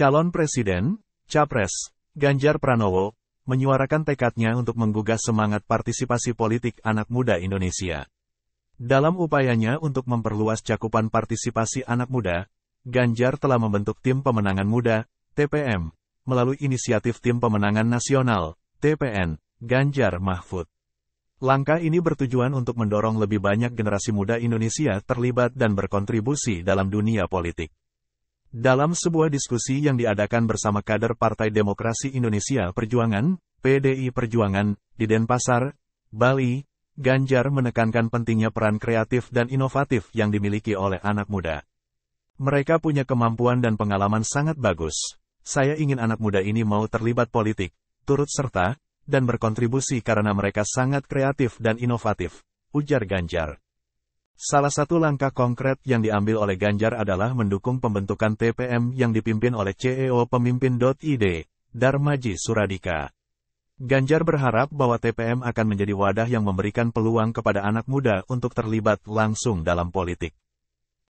Calon Presiden, Capres, Ganjar Pranowo, menyuarakan tekadnya untuk menggugah semangat partisipasi politik anak muda Indonesia. Dalam upayanya untuk memperluas cakupan partisipasi anak muda, Ganjar telah membentuk Tim Pemenangan Muda, TPM, melalui inisiatif Tim Pemenangan Nasional, TPN, Ganjar Mahfud. Langkah ini bertujuan untuk mendorong lebih banyak generasi muda Indonesia terlibat dan berkontribusi dalam dunia politik. Dalam sebuah diskusi yang diadakan bersama kader Partai Demokrasi Indonesia Perjuangan, PDI Perjuangan, di Denpasar, Bali, Ganjar menekankan pentingnya peran kreatif dan inovatif yang dimiliki oleh anak muda. Mereka punya kemampuan dan pengalaman sangat bagus. Saya ingin anak muda ini mau terlibat politik, turut serta, dan berkontribusi karena mereka sangat kreatif dan inovatif, ujar Ganjar. Salah satu langkah konkret yang diambil oleh Ganjar adalah mendukung pembentukan TPM yang dipimpin oleh CEO Pemimpin.id, Darmaji Suradika. Ganjar berharap bahwa TPM akan menjadi wadah yang memberikan peluang kepada anak muda untuk terlibat langsung dalam politik.